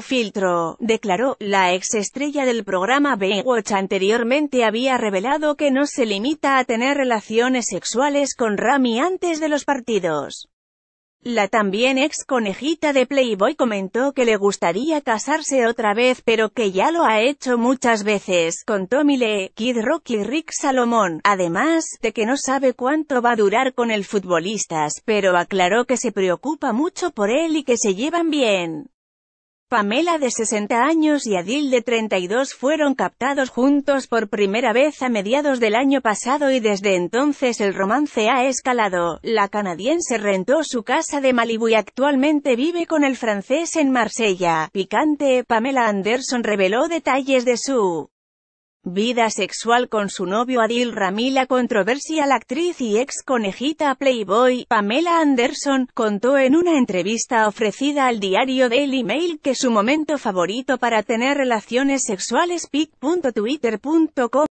filtro, declaró. La ex estrella del programa Baywatch anteriormente había revelado que no se limita a tener relaciones sexuales con Rami antes de los partidos. La también ex conejita de Playboy comentó que le gustaría casarse otra vez pero que ya lo ha hecho muchas veces, con Tommy Lee, Kid Rock y Rick Salomón, además de que no sabe cuánto va a durar con el futbolistas pero aclaró que se preocupa mucho por él y que se llevan bien. Pamela de 60 años y Adil de 32 fueron captados juntos por primera vez a mediados del año pasado y desde entonces el romance ha escalado. La canadiense rentó su casa de Malibu y actualmente vive con el francés en Marsella. Picante, Pamela Anderson reveló detalles de su Vida sexual con su novio Adil Ramila, La controversia la actriz y ex conejita Playboy, Pamela Anderson, contó en una entrevista ofrecida al diario Daily Mail que su momento favorito para tener relaciones sexuales pic.twitter.com